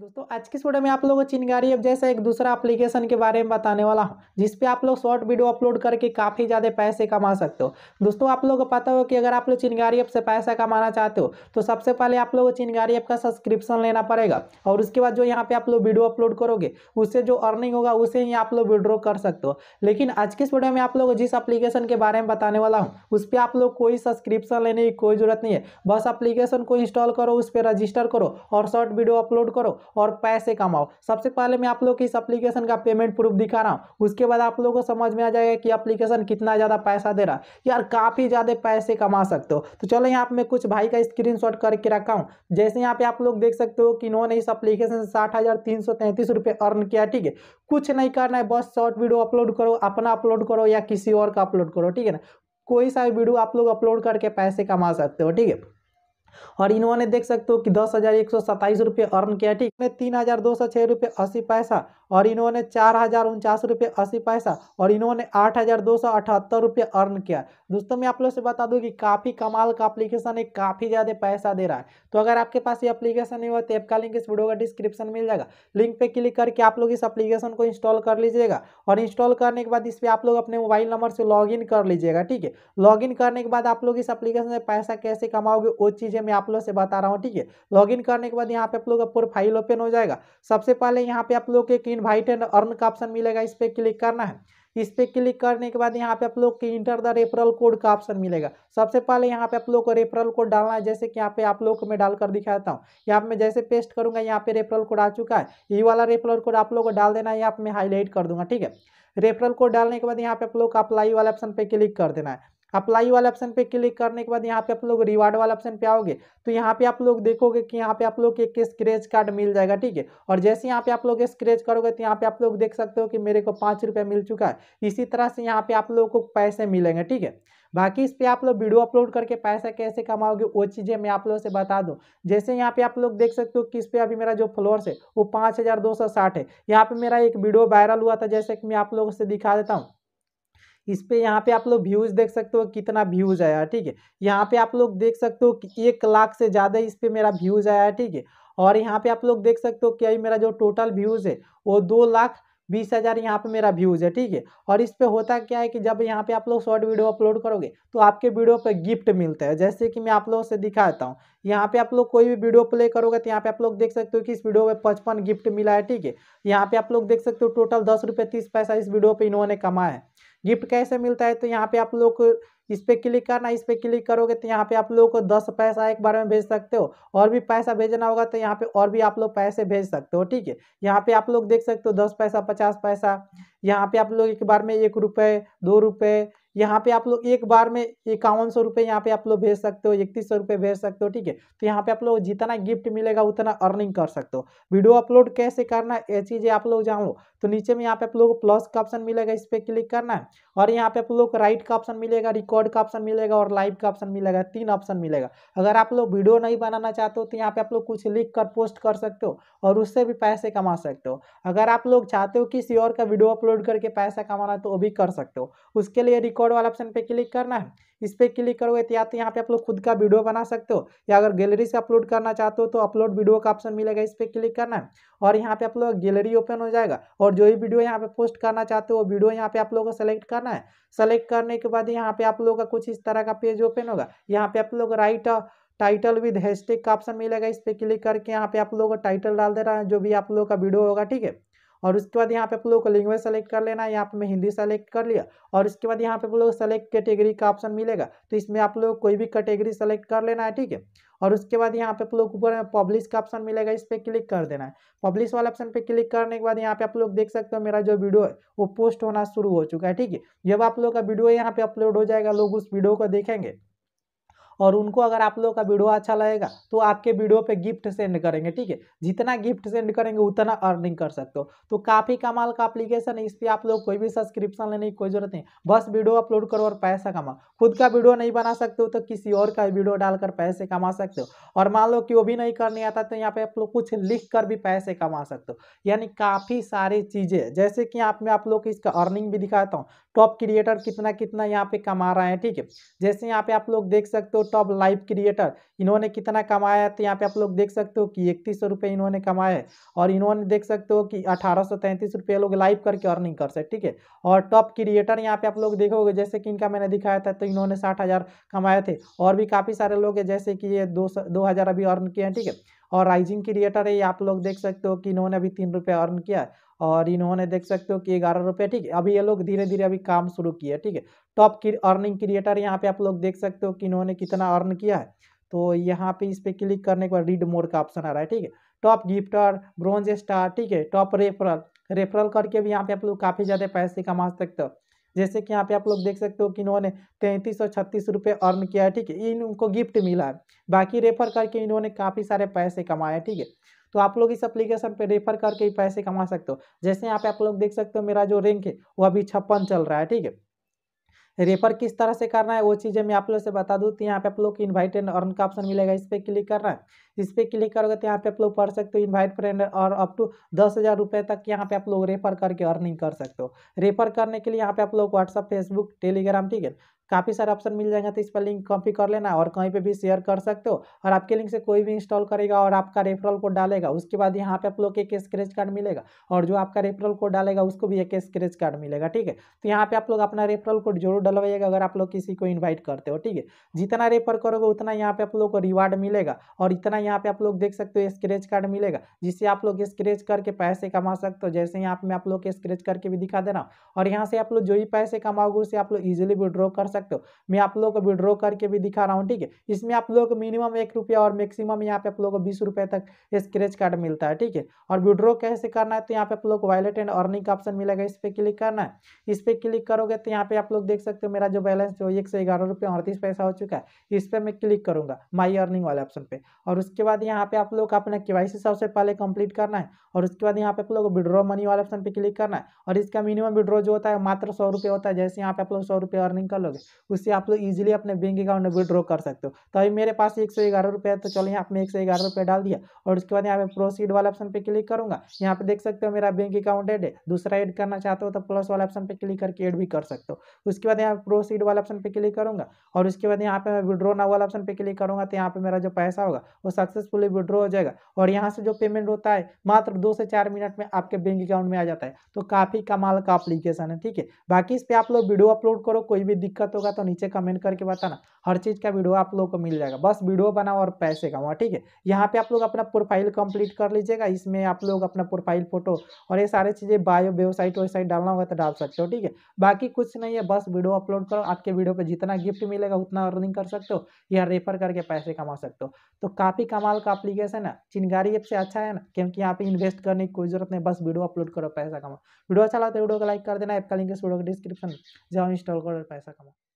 दोस्तों आज की वीडियो में आप लोगों को चिनगारी अब जैसा एक दूसरा एप्लीकेशन के बारे में बताने वाला हूँ जिस पे आप लोग शॉर्ट वीडियो अपलोड करके काफ़ी ज़्यादा पैसे कमा सकते हो दोस्तों आप लोगों को पता हो कि अगर आप लोग चिनगारी ऐप से पैसा कमाना चाहते हो तो सबसे पहले आप लोगों को चिनगारी ऐप का सब्सक्रिप्शन लेना पड़ेगा और उसके बाद जो यहाँ पर आप लोग वीडियो अपलोड करोगे उससे जो अर्निंग होगा उसे ही आप लोग विड्रॉ कर सकते हो लेकिन आज की वीडियो में आप लोग जिस अप्लीकेशन के बारे में बताने वाला हूँ उस पर आप लोग कोई सब्सक्रिप्शन लेने की कोई ज़रूरत नहीं है बस अप्लीकेशन को इंस्टॉल करो उस पर रजिस्टर करो और शॉर्ट वीडियो अपलोड करो और पैसे कमाओ सबसे पहले मैं आप लोग को इस अप्लीकेशन का पेमेंट प्रूफ दिखा रहा हूँ उसके बाद आप लोगों को समझ में आ जाएगा कि अप्लीकेशन कितना ज़्यादा पैसा दे रहा है यार काफ़ी ज़्यादा पैसे कमा सकते हो तो चलो यहाँ पर मैं कुछ भाई का स्क्रीन करके रखा हूँ जैसे यहाँ पे आप लोग देख सकते हो कि इन्होंने इस अप्लीकेशन से साठ हज़ार तीन सौ तैंतीस रुपये अर्न किया ठीक है कुछ नहीं करना है बस शॉर्ट वीडियो अपलोड करो अपना अपलोड करो या किसी और का अपलोड करो ठीक है ना कोई सा वीडियो आप लोग अपलोड करके पैसे कमा सकते हो ठीक है और इन्होंने देख सकते हो कि दस हज़ार एक सौ सत्ताईस रुपये अर्न किया ठीक है तीन हज़ार दो सौ छः रुपये अस्सी पैसा और इन्होंने चार हज़ार उनचास रुपये अस्सी पैसा और इन्होंने आठ हज़ार दो सौ अठहत्तर रुपये अर्न किया दोस्तों मैं आप लोग से बता दूं कि काफ़ी कमाल का एप्लीकेशन है काफ़ी ज़्यादा पैसा दे रहा है तो अगर आपके पास ये एप्लीकेशन नहीं हुआ तो आपका लिंक इस वीडियो का डिस्क्रिप्शन मिल जाएगा लिंक पर क्लिक करके आप लोग इस एप्लीकेशन को इंस्टॉल कर लीजिएगा और इंस्टॉल करने के बाद इस पर आप लोग अपने मोबाइल नंबर से लॉग कर लीजिएगा ठीक है लॉग करने के बाद आप लोग इस एप्लीकेशन से पैसा कैसे कमाओगे वो चीज़ें है मैं आप लोग से बता रहा हूँ ठीक है लॉगिन करने के बाद यहाँ पे आप लोग का प्रोफाइल ओपन हो जाएगा सबसे पहले यहाँ पे आप लोग के एक इन्वाइट एंड अर्न का ऑप्शन मिलेगा इस पर क्लिक करना है इस पर क्लिक करने के बाद यहाँ पे आप लोग के इंटर द रेफरल कोड का ऑप्शन मिलेगा सबसे पहले यहाँ पे आप लोग को रेफरल कोड डालना है जैसे कि यहाँ पे आप लोग को मैं डालकर दिखाता हूँ यहाँ पे जैसे पेस्ट करूंगा यहाँ पे रेफरल कोड आ चुका है ये वाला रेफरल कोड आप लोग को डाल देना है यहाँ पे मैं हाईलाइट कर दूंगा ठीक है रेफरल कोड डालने के बाद यहाँ पे आप लोग अप्लाई वाला ऑप्शन पे क्लिक कर देना है अप्लाई वाले ऑप्शन पे क्लिक करने के बाद यहाँ पे आप लोग रिवार्ड वाले ऑप्शन पे आओगे तो यहाँ पे आप लोग देखोगे कि यहाँ पे आप लोग एक स्क्रेच कार्ड मिल जाएगा ठीक है और जैसे यहाँ पे आप लोग स्क्रेच करोगे तो यहाँ पे आप लोग देख सकते हो कि मेरे को पाँच रुपया मिल चुका है इसी तरह से यहाँ पे आप लोगों को पैसे मिलेंगे ठीक है बाकी इस पे आप लोग वीडियो अपलोड करके पैसा कैसे कमाओगे वो चीज़ें मैं आप लोगों से बता दूं जैसे यहाँ पे आप लोग देख सकते हो कि इस पे अभी मेरा जो फ्लोर्स है वो पाँच हज़ार दो सौ साठ है यहाँ पे मेरा एक वीडियो वायरल हुआ था जैसे कि मैं आप लोगों से दिखा देता हूँ इस पर यहाँ पे आप लोग व्यूज़ देख सकते हो कितना व्यूज़ आया ठीक है यहाँ पे आप लोग देख सकते हो कि एक लाख से ज़्यादा इस पर मेरा व्यूज़ आया है ठीक है और यहाँ पे आप लोग देख सकते हो कि मेरा जो टोटल व्यूज़ है वो दो लाख बीस हज़ार यहाँ पर मेरा व्यूज़ है ठीक है और इस पर होता क्या है कि जब यहाँ पे आप लोग शॉर्ट वीडियो अपलोड करोगे तो आपके वीडियो पे गिफ्ट मिलता है जैसे कि मैं आप लोगों से दिखाता हूँ यहाँ पे आप लोग कोई भी वीडियो प्ले करोगे तो यहाँ पे आप लोग देख सकते हो कि इस वीडियो में पचपन गिफ्ट मिला है ठीक है यहाँ पे आप लोग देख सकते हो टोटल दस रुपये तीस पैसा इस वीडियो पर इन्होंने कमाया है गिफ्ट कैसे मिलता है तो यहाँ पे आप लोग इस पर क्लिक करना इस पर क्लिक करोगे तो यहाँ पे आप लोग को दस पैसा एक बार में भेज सकते हो और भी पैसा भेजना होगा तो यहाँ पे और भी आप लोग पैसे भेज सकते हो ठीक है यहाँ पे आप लोग देख सकते हो दस पैसा पचास पैसा यहाँ पे आप लोग एक बार में एक रुपये दो रुपये यहाँ पे आप लोग एक बार में इक्यावन सौ रुपये यहाँ पे आप लोग भेज सकते हो इकतीस सौ रुपये भेज सकते हो ठीक है तो यहाँ पे आप लोग जितना गिफ्ट मिलेगा उतना अर्निंग कर सकते हो वीडियो अपलोड कैसे करना है ये चीज़ें आप लोग जान लो तो नीचे में यहाँ पे आप लोग को प्लस का ऑप्शन मिलेगा इस पर क्लिक करना है और यहाँ पे आप लोग को राइट का ऑप्शन मिलेगा रिकॉर्ड का ऑप्शन मिलेगा और लाइव का ऑप्शन मिलेगा तीन ऑप्शन मिलेगा अगर आप लोग वीडियो नहीं बनाना चाहते हो तो यहाँ पे आप लोग कुछ लिख कर पोस्ट कर सकते हो और उससे भी पैसे कमा सकते हो अगर आप लोग चाहते हो किसी और का वीडियो अपलोड करके पैसा कमाना तो वो भी कर सकते हो उसके लिए रिकॉर्ड रिकॉर्ड वाला ऑप्शन पे क्लिक करना है इस पर क्लिक करोगे तो या तो यहाँ पे आप लोग खुद का वीडियो बना सकते हो या अगर गैलरी से अपलोड करना चाहते हो तो अपलोड वीडियो का ऑप्शन मिलेगा इस पर क्लिक करना है और यहाँ पे आप लोग गैलरी ओपन हो जाएगा और जो भी वीडियो यहाँ पे पोस्ट करना चाहते हो वो वीडियो यहाँ पे आप लोगों को सेलेक्ट करना है सेलेक्ट करने के बाद यहाँ पे आप लोगों का कुछ इस तरह का पेज ओपन होगा यहाँ पे आप लोग राइट टाइटल विद हैशटैग का ऑप्शन मिलेगा इस पर क्लिक करके यहाँ पे आप लोगों को टाइटल डाल दे रहा है जो भी आप लोगों का वीडियो होगा ठीक है और उसके बाद यहाँ पे आप लोग को लैंग्वेज सेलेक्ट कर लेना है यहाँ पे मैं हिंदी सेलेक्ट कर लिया और उसके बाद यहाँ पे आप लोग सेलेक्ट कैटेगरी का ऑप्शन मिलेगा तो इसमें आप लोग कोई भी कैटेगरी सेलेक्ट कर लेना है ठीक है और उसके बाद यहाँ पे आप लोग ऊपर पब्लिश का ऑप्शन मिलेगा इस पर क्लिक कर देना है पब्लिश वाला ऑप्शन पे क्लिक करने के बाद यहाँ पे आप लोग देख सकते हो मेरा जो वीडियो है वो पोस्ट होना शुरू हो चुका है ठीक है जब आप लोग का वीडियो यहाँ पे अपलोड हो जाएगा लोग उस वीडियो को देखेंगे और उनको अगर आप लोगों का वीडियो अच्छा लगेगा तो आपके वीडियो पे गिफ्ट सेंड करेंगे ठीक है जितना गिफ्ट सेंड करेंगे उतना अर्निंग कर सकते हो तो काफ़ी कमाल का अप्लीकेशन है इस पर आप लोग कोई भी सब्सक्रिप्शन लेने की कोई जरूरत नहीं बस वीडियो अपलोड करो और पैसा कमाओ खुद का वीडियो नहीं बना सकते हो तो किसी और का वीडियो डालकर पैसे कमा सकते हो और मान लो कि वो भी नहीं करने आता तो यहाँ पे आप लोग कुछ लिख कर भी पैसे कमा सकते हो यानी काफ़ी सारी चीज़ें जैसे कि आप में आप लोग इसका अर्निंग भी दिखाता हूँ टॉप क्रिएटर कितना कितना यहाँ पे कमा रहा है ठीक है जैसे यहाँ पे आप लोग देख सकते हो टॉप लाइव क्रिएटर इन्होंने कितना कमाया तो यहाँ पे आप लोग देख सकते हो कि इकतीस सौ इन्होंने कमाए और इन्होंने देख सकते हो कि अठारह सौ तैंतीस रुपये लोग लाइव करके अर्निंग कर सकते ठीक है और टॉप क्रिएटर यहाँ पे आप लोग देखोगे जैसे कि इनका मैंने दिखाया था तो इन्होंने साठ हज़ार कमाए थे और भी काफ़ी सारे लोग हैं जैसे कि ये दो दो अभी अर्न किए हैं ठीक है और राइजिंग क्रिएटर है ये आप लोग देख सकते हो कि इन्होंने अभी तीन रुपये अर्न किया और इन्होंने देख सकते हो कि ग्यारह रुपये ठीक है अभी ये लोग धीरे धीरे अभी काम शुरू किया ठीक है टॉप अर्निंग क्रिएटर यहाँ पे आप लोग देख सकते हो कि इन्होंने कितना अर्न किया है तो यहाँ पे इस पर क्लिक करने के बाद रीड मोर का ऑप्शन आ रहा है ठीक है टॉप गिफ्टर ब्रॉन्ज स्टार ठीक है टॉप रेफरल रेफरल करके भी यहाँ पे आप लोग काफ़ी ज़्यादा पैसे कमा सकते हो जैसे कि यहाँ पे आप लोग देख सकते हो कि इन्होंने तैंतीस सौ छत्तीस रुपये अर्न किया है ठीक है इनको गिफ्ट मिला है बाकी रेफर करके इन्होंने काफ़ी सारे पैसे कमाए ठीक है तो आप लोग इस एप्लीकेशन पे रेफर करके पैसे कमा सकते हो जैसे यहाँ पे आप लोग देख सकते हो मेरा जो रैंक है वो अभी छप्पन चल रहा है ठीक है रेफर किस तरह से करना है वो चीज़ें मैं आप लोग से बता दूँ तो यहाँ पे आप लोग इन्वाइट एंड अर्न का ऑप्शन मिलेगा इस पर क्लिक करना है इस पर क्लिक करोगे तो यहाँ पे आप लोग पढ़ सकते हो इन्वाइट फ्रेंड और अप टू दस हज़ार रुपये तक यहाँ पे आप लोग रेफर करके अर्निंग कर सकते हो रेफर करने के लिए यहाँ पे आप लोग व्हाट्सअप फेसबुक टेलीग्राम ठीक है काफ़ी सारे ऑप्शन मिल जाएंगे तो इस पर लिंक कॉपी कर लेना और कहीं पे भी शेयर कर सकते हो और आपके लिंक से कोई भी इंस्टॉल करेगा और आपका रेफरल कोड डालेगा उसके बाद यहाँ पे आप लोग एक स्क्रेच कार्ड मिलेगा और जो आपका रेफरल कोड डालेगा उसको भी एक स्क्रेच कार्ड मिलेगा ठीक है तो यहाँ पे आप लोग अपना रेफरल कोड जरूर डलवाइएगा अगर आप लोग किसी को इन्वाइट करते हो ठीक है जितना रेफर करोगे उतना यहाँ पे आप लोग को रिवार्ड मिलेगा और इतना यहाँ पे आप लोग देख सकते हो स्क्रेच कार्ड मिलेगा जिससे आप लोग स्क्रेच करके पैसे कमा सकते हो जैसे यहाँ पे आप लोग स्क्रेच करके भी दिखा दे रहा हूँ और यहाँ से आप लोग जो ही पैसे कमाओगे उसे आप लोग ईजिली विड्रॉ कर सकते सकते हो मैं आप लोगों को विड्रॉ करके भी दिखा रहा हूँ ठीक है इसमें आप लोगों को मिनिमम एक रुपया और मैक्सिमम यहाँ पे आप लोगों को बीस रुपये तक स्क्रेच कार्ड मिलता है ठीक है और विड्रॉ कैसे करना है तो यहाँ पे आप लोग वॉलेट एंड अर्निंग का ऑप्शन मिलेगा इस पर क्लिक करना है इस पर क्लिक करोगे तो यहाँ पे आप लोग देख सकते हो मेरा जो बैलेंस जो एक सौ ग्यारह रुपये अड़तीस पैसा हो चुका है इस पर मैं क्लिक करूँगा माई अर्निंग वाले ऑप्शन पे और उसके बाद यहाँ पे आप लोग अपना के सबसे पहले कंप्लीट करना है और उसके बाद यहाँ पे आप लोग विड्रॉ मनी वाले ऑप्शन पे क्लिक करना है और इसका मिनिमम विड्रॉ जो होता है मात्र सौ रुपये होता है जैसे यहाँ पे आप लोग सौ रुपये अर्निंग कर लोगे उससे आप लोग इजीली अपने बैंक अकाउंट में विड्रॉ कर सकते हो तो अभी मेरे पास एक सौ ग्यारह रुपये तो चलो यहाँ पे एक सौ ग्यारह रुपये डाल दिया और उसके बाद यहाँ पे प्रोसीड वाला ऑप्शन पे क्लिक करूँगा यहाँ पे देख सकते हो मेरा बैंक अकाउंट एड है दूसरा एड करना चाहते हो तो प्लस वाला ऑप्शन पर क्लिक करके एड भी कर सकते हो उसके बाद यहाँ प्रोसीड वाला ऑप्शन पर क्लिक करूँगा और उसके बाद यहाँ पे मैं विड्रॉ ना वाला ऑप्शन पर क्लिक करूँगा तो यहाँ पर मेरा जो पैसा होगा वो सक्सेसफुली विड्रॉ हो जाएगा और यहाँ से जो पेमेंट होता है मात्र दो से चार मिनट में आपके बैंक अकाउंट में आ जाता है तो काफ़ी कमाल का अप्लीकेशन है ठीक है बाकी इस पर आप लोग वीडियो अपलोड करो कोई भी दिक्कत हो होगा तो नीचे कमेंट करके बताना हर चीज़ का वीडियो आप लोग को मिल जाएगा बस वीडियो बनाओ और पैसे कमाओ ठीक है यहाँ पे आप लोग अपना प्रोफाइल कंप्लीट कर लीजिएगा इसमें आप लोग अपना प्रोफाइल फोटो और ये सारी चीज़ें बायो वेबसाइट वेबसाइट डालना होगा तो डाल सकते हो ठीक है बाकी कुछ नहीं है बस वीडियो अपलोड करो आपके वीडियो पर जितना गिफ्ट मिलेगा उतना अर्निंग कर सकते हो या रेफर करके पैसे कमा सकते हो तो काफ़ी कमाल का अप्लीकेशन है चिंगारी ऐप से अच्छा है ना क्योंकि यहाँ पे इन्वेस्ट करने की कोई जरूरत नहीं बस वीडियो अपलोड करो पैसा कमाओ वीडियो अच्छा लगता है तो वीडियो को लाइक कर देना ऐप का लिंक इस वीडियो के डिस्क्रिप्शन जाओ इंस्टॉल करो पैसा कमाओ